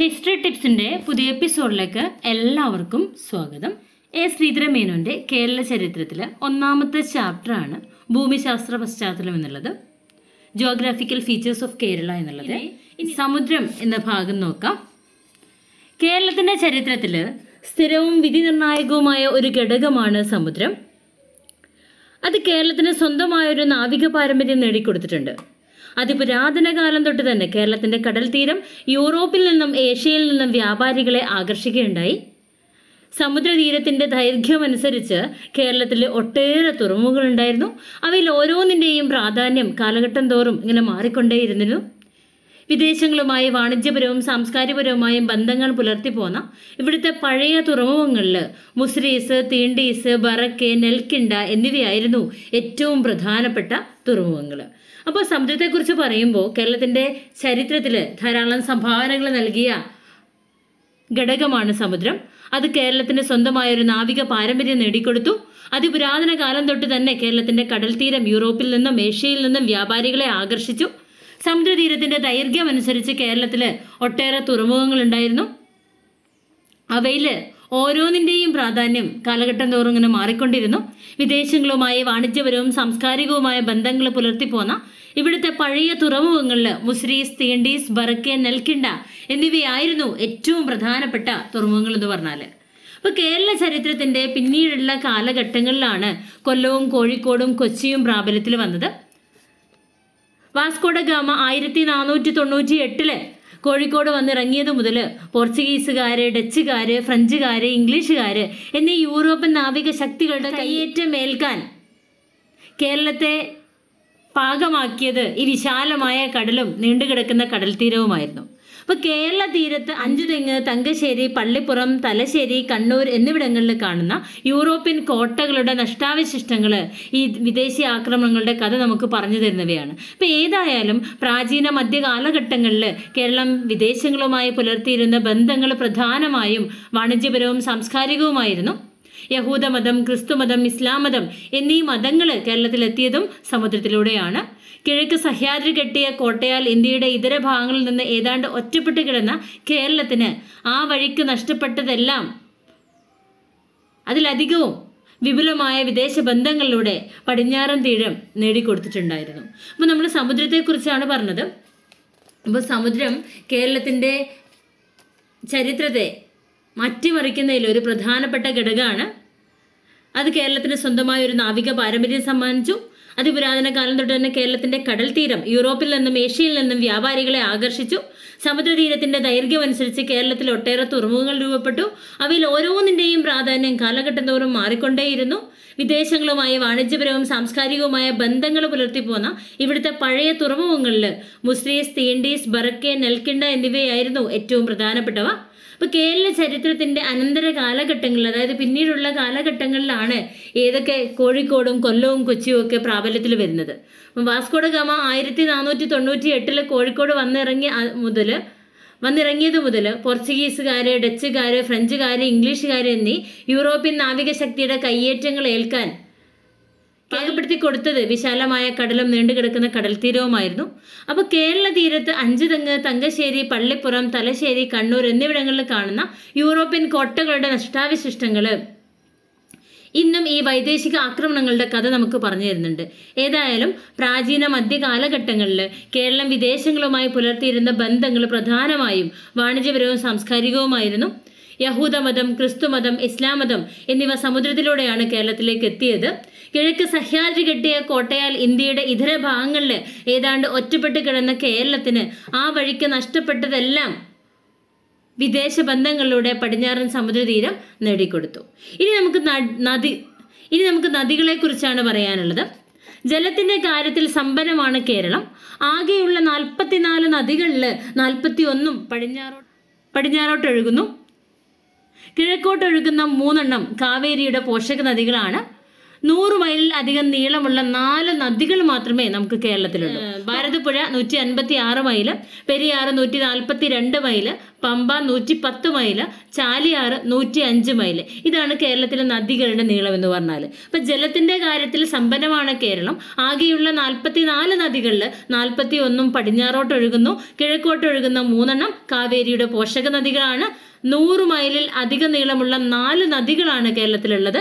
history ടിപ്സിന്റെ പുതിയ എപ്പിസോഡിലേക്ക് എല്ലാവർക്കും സ്വാഗതം എ മേനോന്റെ കേരള ചരിത്രത്തിലെ ഒന്നാമത്തെ ചാപ്റ്റർ ആണ് ഭൂമിശാസ്ത്ര പശ്ചാത്തലം എന്നുള്ളത് ജോഗ്രാഫിക്കൽ ഫീച്ചേഴ്സ് ഓഫ് കേരള എന്നുള്ളത് സമുദ്രം എന്ന ഭാഗം നോക്കാം കേരളത്തിന്റെ ചരിത്രത്തിൽ സ്ഥിരവും വിധി നിർണായകവുമായ ഒരു ഘടകമാണ് സമുദ്രം അത് കേരളത്തിന് സ്വന്തമായ ഒരു നാവിക പാരമ്പര്യം നേടിക്കൊടുത്തിട്ടുണ്ട് പുരാതന കാലം തൊട്ട് തന്നെ കേരളത്തിന്റെ കടൽ തീരം യൂറോപ്പിൽ നിന്നും ഏഷ്യയിൽ നിന്നും വ്യാപാരികളെ ആകർഷിക്കുകയുണ്ടായി സമുദ്രതീരത്തിന്റെ ദൈർഘ്യമനുസരിച്ച് കേരളത്തിൽ ഒട്ടേറെ ഉണ്ടായിരുന്നു അവയിൽ ഓരോന്നിൻ്റെയും പ്രാധാന്യം കാലഘട്ടം തോറും ഇങ്ങനെ മാറിക്കൊണ്ടേയിരുന്നിരുന്നു വിദേശങ്ങളുമായി വാണിജ്യപരവും സാംസ്കാരികപരവുമായും ബന്ധങ്ങൾ പുലർത്തി പോന്ന ഇവിടുത്തെ പഴയ തുറമുഖങ്ങളിൽ മുസ്രീസ് തീണ്ടീസ് ബറക്കെ നെൽക്കിണ്ട എന്നിവയായിരുന്നു ഏറ്റവും പ്രധാനപ്പെട്ട തുറമുഖങ്ങൾ അപ്പോൾ സമുദ്രത്തെക്കുറിച്ച് പറയുമ്പോൾ കേരളത്തിൻ്റെ ചരിത്രത്തിൽ ധാരാളം സംഭാവനകൾ നൽകിയ ഘടകമാണ് സമുദ്രം അത് കേരളത്തിന് സ്വന്തമായ ഒരു നാവിക പാരമ്പര്യം നേടിക്കൊടുത്തു അതിപുരാതന കാലം തൊട്ട് തന്നെ കേരളത്തിന്റെ കടൽ തീരം യൂറോപ്പിൽ നിന്നും ഏഷ്യയിൽ നിന്നും വ്യാപാരികളെ ആകർഷിച്ചു സമുദ്രതീരത്തിൻ്റെ ദൈർഘ്യം അനുസരിച്ച് കേരളത്തിൽ ഒട്ടേറെ തുറമുഖങ്ങളുണ്ടായിരുന്നു ഉണ്ടായിരുന്നു അവയിൽ ഓരോന്നിൻ്റെയും പ്രാധാന്യം കാലഘട്ടം തോറും ഇങ്ങനെ മാറിക്കൊണ്ടിരുന്നു വിദേശങ്ങളുമായി വാണിജ്യപരവും സാംസ്കാരികവുമായ ബന്ധങ്ങൾ പുലർത്തിപ്പോന്ന ഇവിടുത്തെ പഴയ തുറമുഖങ്ങളിൽ മുസ്രീസ് തീണ്ടീസ് ബറക്കെ നെൽക്കിണ്ട എന്നിവയായിരുന്നു ഏറ്റവും പ്രധാനപ്പെട്ട തുറമുഖങ്ങൾ എന്ന് പറഞ്ഞാൽ അപ്പോൾ കേരള ചരിത്രത്തിന്റെ പിന്നീടുള്ള കാലഘട്ടങ്ങളിലാണ് കൊല്ലവും കോഴിക്കോടും കൊച്ചിയും പ്രാബല്യത്തിൽ വന്നത് വാസ്കോഡ ഗാമ ആയിരത്തി നാനൂറ്റി തൊണ്ണൂറ്റി എട്ടില് കോഴിക്കോട് വന്നിറങ്ങിയത് മുതൽ പോർച്ചുഗീസുകാർ ഡച്ചുകാർ ഫ്രഞ്ചുകാർ ഇംഗ്ലീഷുകാർ എന്നീ യൂറോപ്യൻ നാവിക ശക്തികളുടെ ഏൽക്കാൻ കേരളത്തെ പാകമാക്കിയത് ഈ വിശാലമായ കടലും നീണ്ടുകിടക്കുന്ന കടൽത്തീരവുമായിരുന്നു അപ്പോൾ കേരള തീരത്ത് അഞ്ചുതെങ്ങ് തങ്കശ്ശേരി പള്ളിപ്പുറം തലശ്ശേരി കണ്ണൂർ എന്നിവിടങ്ങളിൽ കാണുന്ന യൂറോപ്യൻ കോട്ടകളുടെ നഷ്ടാവശിഷ്ടങ്ങൾ ഈ വിദേശി ആക്രമണങ്ങളുടെ കഥ നമുക്ക് പറഞ്ഞു തരുന്നവയാണ് അപ്പോൾ ഏതായാലും പ്രാചീന മധ്യ കേരളം വിദേശങ്ങളുമായി പുലർത്തിയിരുന്ന ബന്ധങ്ങൾ പ്രധാനമായും വാണിജ്യപരവും സാംസ്കാരികവുമായിരുന്നു യഹൂദമതം ക്രിസ്തുമതം ഇസ്ലാം മതം എന്നീ മതങ്ങൾ കേരളത്തിലെത്തിയതും സമുദ്രത്തിലൂടെയാണ് കിഴക്ക് സഹ്യാദ്രി കെട്ടിയ കോട്ടയാൽ ഇന്ത്യയുടെ ഇതര ഭാഗങ്ങളിൽ നിന്ന് ഏതാണ്ട് ഒറ്റപ്പെട്ട് കിടന്ന കേരളത്തിന് ആ വഴിക്ക് നഷ്ടപ്പെട്ടതെല്ലാം അതിലധികവും വിപുലമായ വിദേശ ബന്ധങ്ങളിലൂടെ പടിഞ്ഞാറൻ തീരം നേടിക്കൊടുത്തിട്ടുണ്ടായിരുന്നു അപ്പോൾ നമ്മൾ സമുദ്രത്തെക്കുറിച്ചാണ് പറഞ്ഞത് അപ്പോൾ സമുദ്രം കേരളത്തിൻ്റെ ചരിത്രത്തെ മാറ്റിമറിക്കുന്നതിൽ ഒരു പ്രധാനപ്പെട്ട ഘടകമാണ് അത് കേരളത്തിന് സ്വന്തമായ ഒരു നാവിക പാരമ്പര്യം സമ്മാനിച്ചു അതിപുരാതന കാലം തൊട്ട് തന്നെ കേരളത്തിന്റെ കടൽ തീരം യൂറോപ്പിൽ നിന്നും ഏഷ്യയിൽ നിന്നും വ്യാപാരികളെ ആകർഷിച്ചു സമുദ്രതീരത്തിന്റെ ദൈർഘ്യമനുസരിച്ച് കേരളത്തിൽ ഒട്ടേറെ തുറമുഖങ്ങൾ രൂപപ്പെട്ടു അവയിൽ ഓരോന്നിന്റെയും പ്രാധാന്യം കാലഘട്ടം തോറും മാറിക്കൊണ്ടേയിരുന്നു വിദേശങ്ങളുമായി വാണിജ്യപരവും സാംസ്കാരികവുമായ ബന്ധങ്ങൾ പുലർത്തിപ്പോന്ന ഇവിടുത്തെ പഴയ തുറമുഖങ്ങളിൽ മുസ്ലീസ് തീണ്ടീസ് ബറക്കെ നെൽക്കിണ്ട എന്നിവയായിരുന്നു ഏറ്റവും പ്രധാനപ്പെട്ടവ അപ്പോൾ കേരള ചരിത്രത്തിൻ്റെ അനന്തര കാലഘട്ടങ്ങളിൽ അതായത് പിന്നീടുള്ള കാലഘട്ടങ്ങളിലാണ് ഏതൊക്കെ കോഴിക്കോടും കൊല്ലവും കൊച്ചിയും ഒക്കെ പ്രാബല്യത്തിൽ വരുന്നത് വാസ്കോഡ ഗാമ ആയിരത്തി നാനൂറ്റി തൊണ്ണൂറ്റി എട്ടിൽ കോഴിക്കോട് വന്നിറങ്ങിയ മുതൽ വന്നിറങ്ങിയത് മുതൽ പോർച്ചുഗീസുകാർ ഡച്ചുകാർ ഫ്രഞ്ചുകാർ ഇംഗ്ലീഷുകാർ എന്നീ യൂറോപ്യൻ നാവികശക്തിയുടെ കയ്യേറ്റങ്ങൾ ഏൽക്കാൻ പാകപ്പെടുത്തി കൊടുത്തത് വിശാലമായ കടലും നീണ്ടുകിടക്കുന്ന കടൽ തീരവുമായിരുന്നു അപ്പോൾ കേരള തീരത്ത് അഞ്ചുതെങ്ങ് തങ്കശ്ശേരി പള്ളിപ്പുറം തലശ്ശേരി കണ്ണൂർ എന്നിവിടങ്ങളിൽ കാണുന്ന യൂറോപ്യൻ കോട്ടകളുടെ നഷ്ടാവിശിഷ്ടങ്ങൾ ഇന്നും ഈ വൈദേശിക ആക്രമണങ്ങളുടെ കഥ നമുക്ക് പറഞ്ഞു തരുന്നുണ്ട് ഏതായാലും പ്രാചീന മധ്യ കാലഘട്ടങ്ങളിൽ കേരളം വിദേശങ്ങളുമായി പുലർത്തിയിരുന്ന ബന്ധങ്ങൾ പ്രധാനമായും വാണിജ്യപരവും സാംസ്കാരികവുമായിരുന്നു യഹൂദമതം ക്രിസ്തുമതം ഇസ്ലാം മതം എന്നിവ സമുദ്രത്തിലൂടെയാണ് കേരളത്തിലേക്ക് എത്തിയത് കിഴക്ക് സഹ്യാദ്രി കെട്ടിയ കോട്ടയാൽ ഇന്ത്യയുടെ ഇതര ഭാഗങ്ങളിൽ ഏതാണ്ട് ഒറ്റപ്പെട്ട് കിടന്ന കേരളത്തിന് ആ വഴിക്ക് നഷ്ടപ്പെട്ടതെല്ലാം വിദേശ ബന്ധങ്ങളിലൂടെ പടിഞ്ഞാറൻ സമുദ്രതീരം നേടിക്കൊടുത്തു ഇനി നമുക്ക് നദി ഇനി നമുക്ക് നദികളെക്കുറിച്ചാണ് പറയാനുള്ളത് ജലത്തിന്റെ കാര്യത്തിൽ സമ്പന്നമാണ് കേരളം ആകെയുള്ള നാൽപ്പത്തിനാല് നദികളിൽ നാൽപ്പത്തി ഒന്നും പടിഞ്ഞാറോ പടിഞ്ഞാറോട്ടൊഴുകുന്നു കിഴക്കോട്ടൊഴുകുന്ന മൂന്നെണ്ണം കാവേരിയുടെ പോഷക നദികളാണ് നൂറ് മൈലിൽ അധികം നീളമുള്ള നാല് നദികൾ മാത്രമേ നമുക്ക് കേരളത്തിലുള്ളൂ ഭാരതപ്പുഴ നൂറ്റി അൻപത്തി ആറ് മൈല് പെരിയാറ് നൂറ്റി നാൽപ്പത്തി രണ്ട് മൈല് പമ്പ നൂറ്റി പത്ത് മൈല് ചാലിയാറ് നൂറ്റി അഞ്ച് മൈല് ഇതാണ് കേരളത്തിലെ നദികളുടെ നീളം എന്ന് പറഞ്ഞാൽ ഇപ്പൊ ജലത്തിന്റെ കാര്യത്തിൽ സമ്പന്നമാണ് കേരളം ആകെയുള്ള നാൽപ്പത്തി നാല് നദികളിൽ നാൽപ്പത്തി ഒന്നും പടിഞ്ഞാറോട്ട് ഒഴുകുന്നു കിഴക്കോട്ട് ഒഴുകുന്ന മൂന്നെണ്ണം കാവേരിയുടെ പോഷക നദികളാണ് നൂറ് മൈലിൽ അധിക നീളമുള്ള നാല് നദികളാണ് കേരളത്തിലുള്ളത്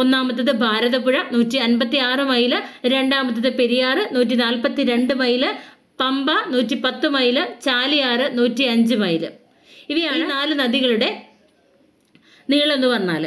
ഒന്നാമത്തത് ഭാരതപ്പുഴ നൂറ്റി അൻപത്തി ആറ് മൈല് രണ്ടാമത്തത് പെരിയാറ് നൂറ്റി നാൽപ്പത്തി രണ്ട് മൈല് പമ്പ നൂറ്റി പത്ത് മൈല് ചാലിയാറ് നൂറ്റി അഞ്ച് മൈല് ഇവയാണ് നാല് നദികളുടെ നീളം എന്ന് പറഞ്ഞാൽ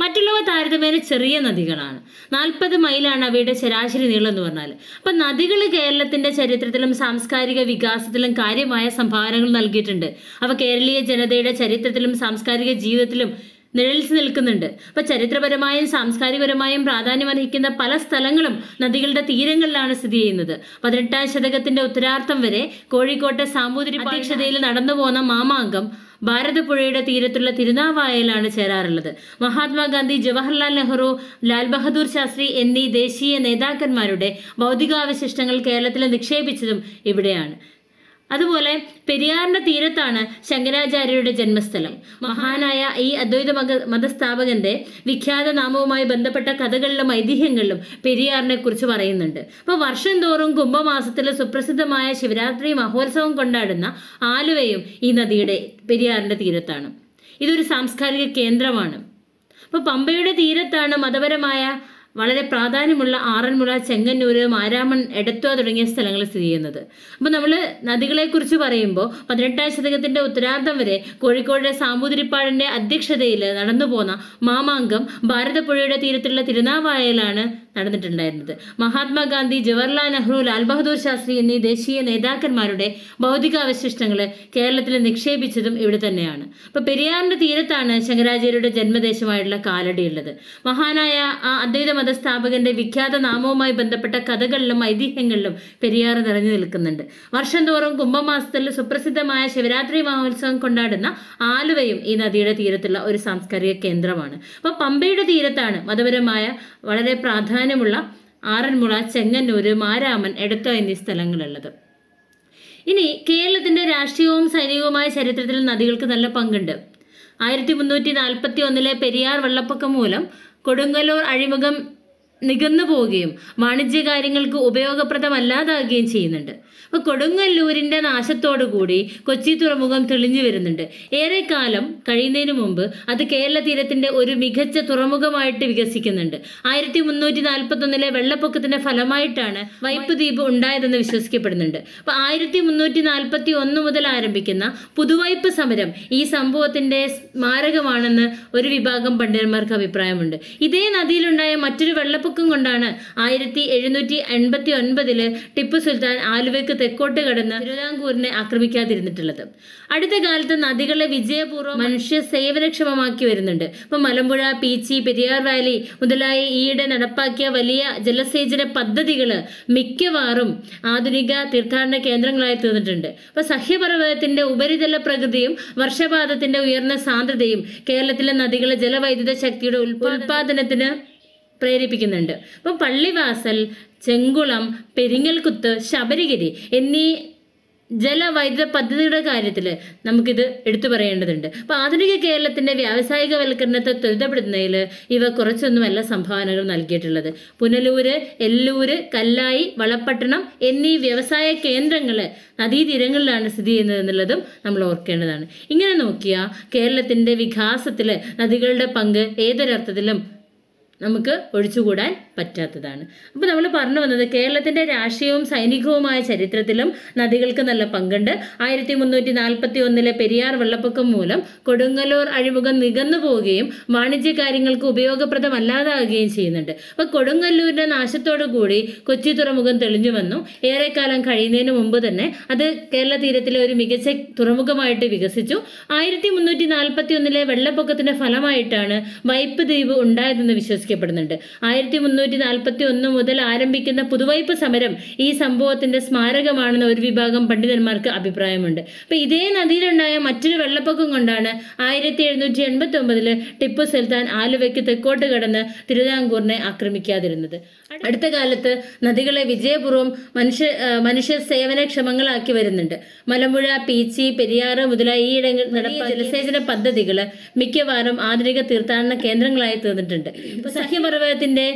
മറ്റുള്ളവ താരതമ്യേന ചെറിയ നദികളാണ് നാൽപ്പത് മൈലാണ് അവയുടെ ശരാശരി നീളം എന്ന് പറഞ്ഞാൽ അപ്പം നദികൾ കേരളത്തിന്റെ ചരിത്രത്തിലും സാംസ്കാരിക വികാസത്തിലും കാര്യമായ സംഭാവനകൾ നൽകിയിട്ടുണ്ട് അവ കേരളീയ ജനതയുടെ ചരിത്രത്തിലും സാംസ്കാരിക ജീവിതത്തിലും നിഴലിച്ചു നിൽക്കുന്നുണ്ട് അപ്പോൾ ചരിത്രപരമായും സാംസ്കാരികപരമായും പ്രാധാന്യമർഹിക്കുന്ന പല സ്ഥലങ്ങളും നദികളുടെ തീരങ്ങളിലാണ് സ്ഥിതി ചെയ്യുന്നത് പതിനെട്ടാം ശതകത്തിന്റെ ഉത്തരാർത്ഥം വരെ കോഴിക്കോട്ടെ സാമൂതിരി അധ്യക്ഷതയിൽ നടന്നു പോകുന്ന മാമാങ്കം ഭാരതപ്പുഴയുടെ തീരത്തുള്ള തിരുനാവായയിലാണ് ചേരാറുള്ളത് മഹാത്മാഗാന്ധി ജവഹർലാൽ നെഹ്റു ലാൽ ബഹദൂർ ശാസ്ത്രി എന്നീ ദേശീയ നേതാക്കന്മാരുടെ ഭൗതികാവശിഷ്ടങ്ങൾ കേരളത്തിൽ നിക്ഷേപിച്ചതും ഇവിടെയാണ് അതുപോലെ പെരിയാറിന്റെ തീരത്താണ് ശങ്കരാചാര്യരുടെ ജന്മസ്ഥലം മഹാനായ ഈ അദ്വൈത മത മതസ്ഥാപകന്റെ വിഖ്യാത നാമവുമായി ബന്ധപ്പെട്ട കഥകളിലും ഐതിഹ്യങ്ങളിലും പെരിയാറിനെ കുറിച്ച് പറയുന്നുണ്ട് അപ്പോൾ വർഷം തോറും കുംഭമാസത്തിലെ സുപ്രസിദ്ധമായ ശിവരാത്രി മഹോത്സവം കൊണ്ടാടുന്ന ആലുവയും ഈ നദിയുടെ പെരിയാറിന്റെ തീരത്താണ് ഇതൊരു സാംസ്കാരിക കേന്ദ്രമാണ് അപ്പോൾ പമ്പയുടെ തീരത്താണ് മതപരമായ വളരെ പ്രാധാന്യമുള്ള ആറന്മുള ചെങ്ങന്നൂര് മാരാമൺ എടത്വ തുടങ്ങിയ സ്ഥലങ്ങൾ സ്ഥിതി ചെയ്യുന്നത് അപ്പോൾ നമ്മൾ നദികളെക്കുറിച്ച് പറയുമ്പോൾ പതിനെട്ടാം ശതകത്തിൻ്റെ ഉത്തരാർദ്ധം വരെ കോഴിക്കോട് സാമൂതിരിപ്പാടിൻ്റെ അധ്യക്ഷതയിൽ നടന്നു പോന്ന മാമാങ്കം ഭാരതപ്പുഴയുടെ തീരത്തുള്ള തിരുനാവായയിലാണ് നടന്നിട്ടുണ്ടായിരുന്നത് മഹാത്മാഗാന്ധി ജവഹർലാൽ നെഹ്റു ലാൽ ബഹദൂർ ശാസ്ത്രി എന്നീ ദേശീയ നേതാക്കന്മാരുടെ ഭൗതികാവശിഷ്ടങ്ങൾ കേരളത്തിൽ നിക്ഷേപിച്ചതും ഇവിടെ തന്നെയാണ് അപ്പോൾ പെരിയാറിൻ്റെ തീരത്താണ് ശങ്കരാചാര്യരുടെ ജന്മദേശമായിട്ടുള്ള കാലടി ഉള്ളത് മഹാനായ ആ അദ്വൈത മതസ്ഥാപകന്റെ വിഖ്യാത നാമവുമായി ബന്ധപ്പെട്ട കഥകളിലും ഐതിഹ്യങ്ങളിലും പെരിയാർ നിറഞ്ഞു നിൽക്കുന്നുണ്ട് വർഷം തോറും കുംഭമാസത്തിൽ സുപ്രസിദ്ധമായ ശിവരാത്രി മഹോത്സവം കൊണ്ടാടുന്ന ആലുവയും ഈ നദിയുടെ തീരത്തുള്ള ഒരു സാംസ്കാരിക കേന്ദ്രമാണ് അപ്പോൾ പമ്പയുടെ തീരത്താണ് മതപരമായ വളരെ പ്രാധാന്യമുള്ള ആറന്മുള ചെങ്ങന്നൂര് മാരാമൻ എടുത്ത എന്നീ സ്ഥലങ്ങളുള്ളത് ഇനി കേരളത്തിന്റെ രാഷ്ട്രീയവും സൈനികവുമായ ചരിത്രത്തിൽ നദികൾക്ക് നല്ല പങ്കുണ്ട് ആയിരത്തി മുന്നൂറ്റി നാൽപ്പത്തി ഒന്നിലെ പെരിയാർ വെള്ളപ്പൊക്കം മൂലം കൊടുങ്ങല്ലൂർ അഴിമുഖം നികന്നു പോവുകയും വാണിജ്യകാര്യങ്ങൾക്ക് ഉപയോഗപ്രദമല്ലാതാകുകയും ചെയ്യുന്നുണ്ട് അപ്പോൾ കൊടുങ്ങല്ലൂരിൻ്റെ നാശത്തോടുകൂടി കൊച്ചി തുറമുഖം തെളിഞ്ഞു വരുന്നുണ്ട് ഏറെക്കാലം കഴിയുന്നതിന് മുമ്പ് അത് കേരള തീരത്തിൻ്റെ ഒരു മികച്ച തുറമുഖമായിട്ട് വികസിക്കുന്നുണ്ട് ആയിരത്തി മുന്നൂറ്റി നാൽപ്പത്തൊന്നിലെ വെള്ളപ്പൊക്കത്തിൻ്റെ ഫലമായിട്ടാണ് വൈപ്പ് ദ്വീപ് ഉണ്ടായതെന്ന് വിശ്വസിക്കപ്പെടുന്നുണ്ട് അപ്പോൾ ആയിരത്തി മുന്നൂറ്റി നാൽപ്പത്തി ഒന്ന് മുതൽ ആരംഭിക്കുന്ന പുതുവൈപ്പ് സമരം ഈ സംഭവത്തിൻ്റെ സ്മാരകമാണെന്ന് ഒരു വിഭാഗം പണ്ഡിതന്മാർക്ക് അഭിപ്രായമുണ്ട് ഇതേ നദിയിലുണ്ടായ മറ്റൊരു വെള്ളപ്പൊക്ക ബുക്കും കൊണ്ടാണ് ആയിരത്തി എഴുന്നൂറ്റി എൺപത്തി ഒൻപതില് ടിപ്പു സുൽത്താൻ ആലുവയ്ക്ക് തെക്കോട്ട് കടന്ന് തിരുവിതാംകൂറിനെ ആക്രമിക്കാതിരുന്നിട്ടുള്ളത് അടുത്ത കാലത്ത് നദികളെ വിജയപൂർവ്വം മനുഷ്യ സേവനക്ഷമമാക്കി വരുന്നുണ്ട് ഇപ്പൊ മലമ്പുഴ പീച്ചി പെരിയാർ വാലി മുതലായ ഈയിടെ നടപ്പാക്കിയ വലിയ ജലസേചന പദ്ധതികള് മിക്കവാറും ആധുനിക തീർത്ഥാടന കേന്ദ്രങ്ങളായി തീർന്നിട്ടുണ്ട് ഇപ്പൊ സഹ്യപർവ്വതത്തിന്റെ ഉപരിതല പ്രകൃതിയും വർഷപാതത്തിന്റെ ഉയർന്ന സാന്ദ്രതയും കേരളത്തിലെ നദികളെ ജലവൈദ്യുത ശക്തിയുടെ ഉൽപാദനത്തിന് പ്രേരിപ്പിക്കുന്നുണ്ട് അപ്പം പള്ളിവാസൽ ചെങ്കുളം പെരിങ്ങൽകുത്ത് ശബരിഗിരി എന്നീ ജലവൈദ്യുത പദ്ധതിയുടെ കാര്യത്തിൽ നമുക്കിത് എടുത്തു പറയേണ്ടതുണ്ട് അപ്പോൾ ആധുനിക കേരളത്തിൻ്റെ വ്യാവസായികവൽക്കരണത്തെ ത്വരിതപ്പെടുത്തുന്നതിൽ ഇവ കുറച്ചൊന്നുമല്ല സംഭാവനകൾ നൽകിയിട്ടുള്ളത് പുനലൂര് എല്ലൂര് കല്ലായി വളപ്പട്ടണം എന്നീ വ്യവസായ കേന്ദ്രങ്ങൾ നദീതീരങ്ങളിലാണ് സ്ഥിതി ചെയ്യുന്നത് എന്നുള്ളതും നമ്മൾ ഓർക്കേണ്ടതാണ് ഇങ്ങനെ നോക്കിയാൽ കേരളത്തിൻ്റെ വികാസത്തിൽ നദികളുടെ പങ്ക് ഏതൊരർത്ഥത്തിലും നമുക്ക് ഒഴിച്ചുകൂടാൻ പറ്റാത്തതാണ് അപ്പോൾ നമ്മൾ പറഞ്ഞു വന്നത് കേരളത്തിൻ്റെ രാഷ്ട്രീയവും സൈനികവുമായ ചരിത്രത്തിലും നദികൾക്ക് നല്ല പങ്കുണ്ട് ആയിരത്തി മുന്നൂറ്റി നാൽപ്പത്തി ഒന്നിലെ പെരിയാർ വെള്ളപ്പൊക്കം മൂലം കൊടുങ്ങല്ലൂർ അഴിമുഖം നികന്നു പോവുകയും വാണിജ്യ കാര്യങ്ങൾക്ക് ഉപയോഗപ്രദമല്ലാതാകുകയും ചെയ്യുന്നുണ്ട് അപ്പോൾ കൊടുങ്ങല്ലൂരിൻ്റെ നാശത്തോടു കൂടി കൊച്ചി തുറമുഖം തെളിഞ്ഞു വന്നു ഏറെക്കാലം കഴിയുന്നതിന് മുമ്പ് തന്നെ അത് കേരള തീരത്തിലെ ഒരു മികച്ച തുറമുഖമായിട്ട് വികസിച്ചു ആയിരത്തി മുന്നൂറ്റി നാൽപ്പത്തി ഒന്നിലെ വെള്ളപ്പൊക്കത്തിൻ്റെ ഫലമായിട്ടാണ് വൈപ്പ് ദ്വീപ് ഉണ്ടായതെന്ന് വിശ്വസിക്കുന്നു പരാമർശിക്കപ്പെടുന്നുണ്ട് ആയിരത്തി മുന്നൂറ്റി നാൽപ്പത്തി ഒന്ന് മുതൽ ആരംഭിക്കുന്ന പുതുവൈപ്പ് സമരം ഈ സംഭവത്തിന്റെ സ്മാരകമാണെന്ന് ഒരു വിഭാഗം പണ്ഡിതന്മാർക്ക് അഭിപ്രായമുണ്ട് അപ്പൊ ഇതേ നദിയിലുണ്ടായ മറ്റൊരു വെള്ളപ്പൊക്കം കൊണ്ടാണ് ആയിരത്തി എഴുന്നൂറ്റി എൺപത്തി ഒമ്പതില് ടിപ്പു സുൽത്താൻ ആലുവയ്ക്ക് തെക്കോട്ട് കടന്ന് തിരുവിതാംകൂറിനെ ആക്രമിക്കാതിരുന്നത് അടുത്ത കാലത്ത് നദികളെ വിജയപൂർവ്വം മനുഷ്യ മനുഷ്യ സേവനക്ഷമങ്ങളാക്കി വരുന്നുണ്ട് മലമ്പുഴ പീച്ചി പെരിയാറ് മുതലായ ഈ ഇടങ്ങൾ നടപ്പാക്കിയ ജലസേചന പദ്ധതികൾ മിക്കവാറും ആധുനിക തീർത്ഥാടന കേന്ദ്രങ്ങളായി തീർന്നിട്ടുണ്ട് സഖ്യപർവ്വതത്തിന്റെ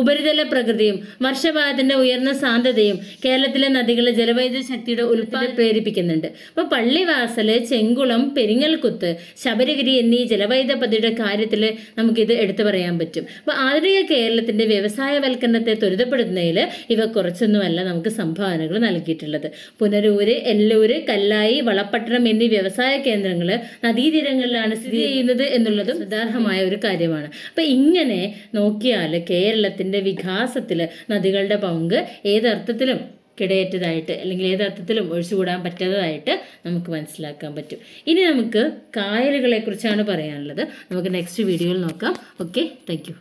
ഉപരിതല പ്രകൃതിയും വർഷപാതത്തിന്റെ ഉയർന്ന സാന്ദ്രതയും കേരളത്തിലെ നദികളെ ജലവൈദ്യുത ശക്തിയുടെ ഉൽപ്പാദനം പ്രേരിപ്പിക്കുന്നുണ്ട് അപ്പോൾ പള്ളിവാസല് ചെങ്കുളം പെരിങ്ങൽകുത്ത് ശബരിഗിരി എന്നീ ജലവൈദ്യുത പദ്ധതിയുടെ കാര്യത്തിൽ നമുക്കിത് എടുത്തു പറയാൻ പറ്റും അപ്പോൾ ആധുനിക കേരളത്തിന്റെ വ്യവസായവൽക്കരണത്തെ ത്വരിതപ്പെടുത്തുന്നതിൽ ഇവ കുറച്ചൊന്നുമല്ല നമുക്ക് സംഭാവനകൾ നൽകിയിട്ടുള്ളത് പുനരൂര് എല്ലൂര് കല്ലായി വളപ്പട്ടണം എന്നീ വ്യവസായ കേന്ദ്രങ്ങൾ നദീതീരങ്ങളിലാണ് സ്ഥിതി ചെയ്യുന്നത് എന്നുള്ളതും ഉദാഹരണമായ ഒരു കാര്യമാണ് അപ്പൊ ഇങ്ങനെ നോക്കിയാൽ കേരളത്തിൽ ജലത്തിൻ്റെ വികാസത്തിൽ നദികളുടെ പങ്ക് ഏതർത്ഥത്തിലും കിടയേറ്റതായിട്ട് അല്ലെങ്കിൽ ഏതർത്ഥത്തിലും ഒഴിച്ചുകൂടാൻ പറ്റാത്തതായിട്ട് നമുക്ക് മനസ്സിലാക്കാൻ പറ്റും ഇനി നമുക്ക് കായലുകളെക്കുറിച്ചാണ് പറയാനുള്ളത് നമുക്ക് നെക്സ്റ്റ് വീഡിയോയിൽ നോക്കാം ഓക്കെ താങ്ക്